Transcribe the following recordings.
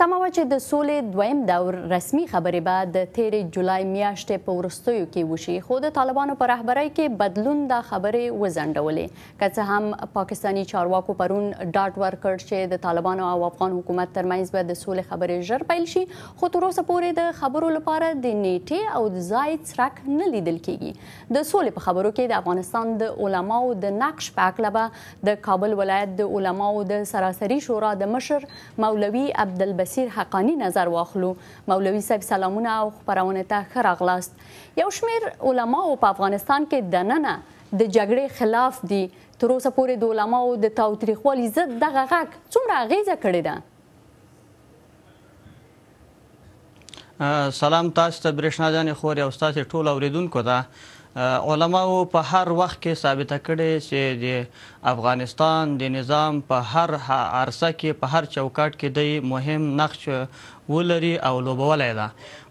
تمه چې د سولې دویم دور رسمي خبرې به د 13 جولای میاشتې په ورستیو کې وشي خو د طالبانو په رهبرۍ کې بدلون د خبرې وزنډولې که څه هم پاکستانی چارواکو پرون ډاټ ورکړ چې د طالبانو او افغان حکومت ترمنځ به د سولې خبرې ژر پیل شي خو تر اوسه پورې د خبرو لپاره د نیټه او د ځای څرک نه لیدل کیږي د سولې په خبرو کې د افغانستان د علماو د نقش په اړه به د کابل ولایت د علماو د سراسري شورا د مشر مولوي عبدالبسیر بصیر حقانی نظر واخلو مولوی صاحب سلامونه او خبرونه ته ښه راغلاست یو شمیر علما په افغانستان کې دننه د جګړې خلاف دي تر اوسه پورې د علما او د تاوتریخوالي ضد دغه غږ څومره اغیزه کړې ده سلام تاسو ته برښنا جان خوري او تاسو ټول اوریدونکو ته علماو په هر وخت کې ثابته کړې چې د افغانستان د نظام په هر عرصه کې په هر چوکاټ کې د مهم نقش ولري او لوبولای ده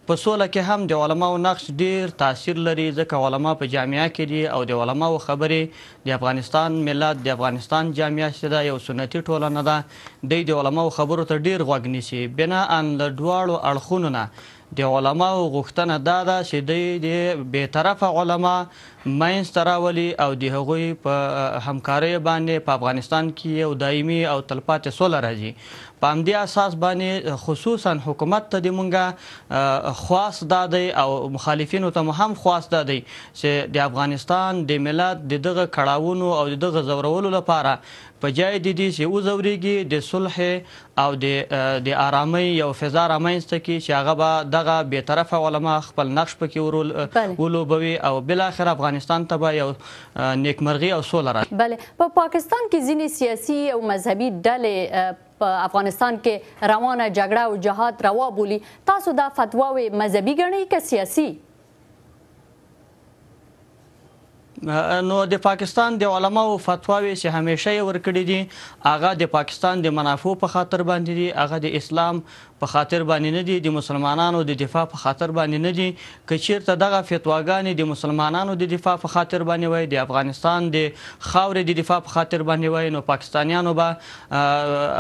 په سوله کې هم د علماو نقش ډیر تاثیر لري ځکه علما په جامعه کې دي او د علماو خبرې د افغانستان ملت د افغانستان جامعه چې ده یو سنتي ټولنه ده د علماو خبرو ته ډیر غوږ نیسي بنا ان له دواړو اړخونو نه د علما غوښتنه دا ده چې د به طرفه علما ماینس تراولي او د هغوی په همکارۍ باندې په افغانستان کې یو دایمي او تلپاتې سوله راځي په همدې اساس باندې خصوصا حکومت ته د مونږه خاص دادې او مخالفینو ته هم خاص دادې چې د افغانستان د ملت د دغه کړهونو او دغه زورولو لپاره په جای د دې چې او زوريږي د صلح او د د آرامي یو فضا رامنځته کی چې هغه به دغه به طرفه علما خپل نقش پکې ورول ولوبوي او بل اخر افغانستان ته به یو نیکمرغي او سولره بله په پا پاکستان کې ځینې سیاسي او مذهبي ډلې په افغانستان کې روانه جګړه او جهاد روا بولی تاسو دا فتواوې مذهبي ګڼئ که سیاسي نو د پاکستان د علماو فتواوی چې همیشه ورکړي دي هغه د پاکستان د منافع په خاطر باندې دي هغه د اسلام په خاطر باندې نه دي د مسلمانانو د دفاع په خاطر باندې نه دي کچیرته دغه فتواګانې د مسلمانانو د دفاع په خاطر باندې وای د افغانستان د خاورې د دفاع په خاطر باندې وای نو پاکستانیانو به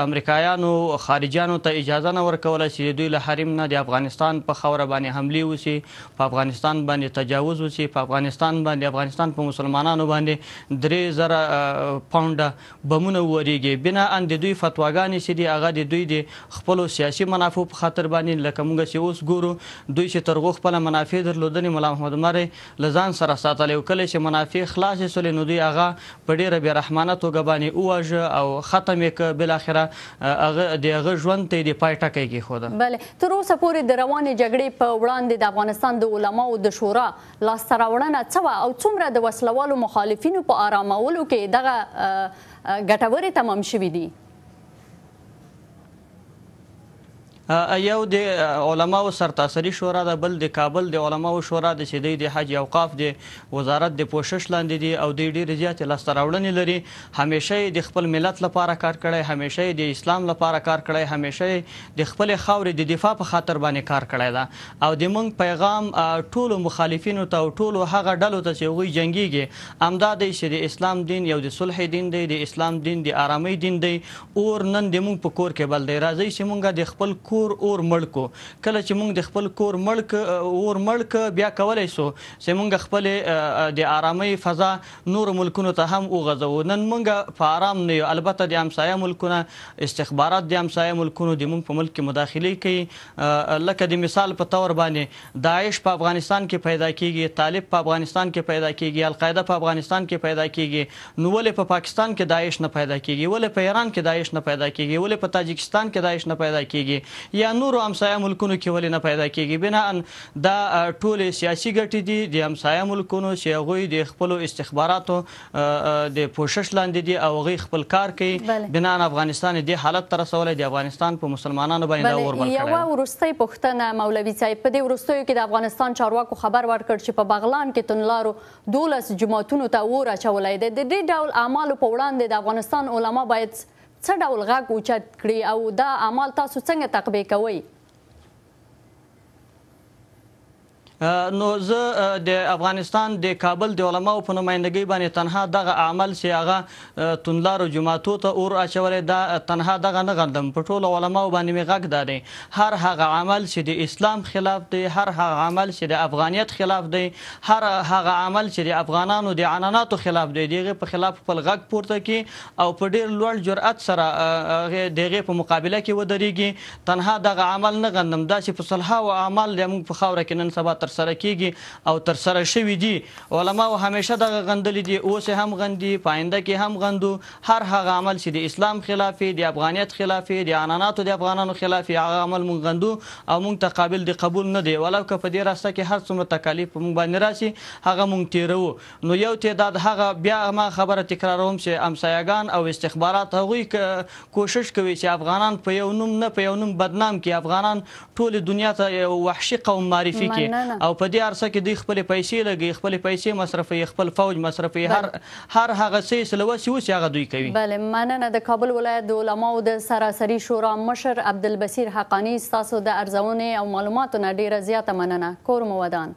امریکایانو خارجیانو ته اجازه نه ورکوله چې دوی له حریم نه د افغانستان په خاور باندې حمله وسی په افغانستان باندې تجاوز وسی په افغانستان باندې افغانستان په مسلمانانو باندې 3000 پاوند بمونه وریږي بنا ان د دوی فتواګانې چې دی هغه د دوی د خپل سیاسي منافع په خاطر باندې لکه موږ چې اوس ګورو دوی چې ترغو خپل منافع درلودنې مولا محمد مری لزان سره ساتلی او کله چې منافع خلاص شول نو دوی هغه په ډیره بې رحمانه توګه باندې اوجه او ختم یې ک بل اخره هغه دغه ژوند ته د پای ټکی کې خوده بله تر اوسه پورې د روانې جګړې په وړاندې د افغانستان د علماو د شورا لاسته راوړنه څه او څومره د وسلوالو مخالفینو په آرامولو کې دغه ګټورې تمام شوې دي یو د علماو سرتاسري شورا د بل د کابل د علماو شورا د سیدی د حج اوقاف د وزارت د پوشش لاندې دي او د ډیر زیات لاستراوړنې لري همیشه د خپل ملت لپاره کار کړی همیشه د اسلام لپاره کار کړی همیشه د خپل خاورې د دفاع په خاطر باندې کار کړی دا او د موږ پیغام ټولو مخالفینو ته او ټولو هغه ډلو ته چې وي جنگيږي امدا د چې اسلام دین یو د صلح دین دی د اسلام دین د آرامۍ دین دی اور نن د موږ په کور کې بل دی راځي چې موږ د خپل کور کور اور ملکو کله چې موږ د خپل کور ملک اور ملک بیا کولای شو چې موږ خپل د آرامۍ فضا نور ملکونو ته هم وغځو نن موږ په آرام نه یو البته د همسایه ملکونو استخبارات د همسایه ملکونو د موږ په ملک کې مداخله کوي لکه د مثال په تور باندې داعش په افغانستان کې پیدا کیږي طالب په افغانستان کې پیدا کیږي القاعده په افغانستان کې پیدا کیږي نو ولې په پاکستان کې داعش نه پیدا کیږي ولې په ایران کې داعش نه پیدا کیږي ولې په تاجکستان کې داعش نه پیدا کیږي یا نورو همسایه ملکونو کې ولې نه پیدا کیږي بنا دا ټولې سیاسي ګټې دي د همسایه ملکونو چې هغه د خپل استخباراتو د پوشش لاندې دي او هغه خپل کار کوي بنا افغانستان د حالت تر سوال د افغانستان په مسلمانانو باندې اور ورکړي یو ورستۍ پښتنه مولوی صاحب په دې ورستیو کې د افغانستان چارواکو خبر ورکړ چې په بغلان کې تنلارو دولس جماعتونو ته اور اچولای دی د دې ډول اعمالو په وړاندې د افغانستان علما باید څه ډول غږ اوچت کړي او دا اعمال تاسو څنګه تقبیه کوئ نو زه د افغانستان د کابل د علماو په نمائندګۍ باندې تنها دغه عمل سی هغه تونلارو جماعتو ته اور اچولې دا تنها دغه نه غندم په ټولو علماو باندې می غږ دادې هر هغه عمل چې د اسلام خلاف دی هر هغه عمل چې د افغانیت خلاف دی هر هغه عمل چې د افغانانو د عناناتو خلاف دی دغه په خلاف خپل غږ پورته کی او په ډیر لوړ جرأت سره دغه په مقابله کې ودرېږي تنها دغه عمل نه غندم دا چې په صلحه او اعمال د موږ په خاوره کې نن سبا ترسره کیږي او ترسره شوي دي علما همیشه دغه غندلې دي اوس هم غندي پاینده کې هم غندو هر هغه عمل چې د اسلام خلاف دی افغانیت خلاف دی اناناتو د افغانانو خلاف هغه عمل مونږ غندو او مونږ ته قابل دي قبول نه دی ولو که په دې راسته کې هر څومره تکالیف مونږ باندې راشي هغه مونږ تیرو نو یو تعداد هغه بیا ما خبره تکراروم چې امسایگان او استخبارات هغوی کوشش کوي چې افغانان په یو نوم نه په یو نوم بدنام کړي افغانان ټول دنیا ته وحشي قوم معرفي کړي او په دې ارسه کې دوی خپل پیسې لګي خپل پیسې مصرفي خپل فوج مصرفي هر هر هغه څه سلوسي اوس هغه دوی کوي بله مننه د کابل ولایت د علماو د سراسري شورا مشر عبدالبصیر حقانی ستاسو د ارزونې او معلوماتو نه ډیره زیاته مننه کور مو ودان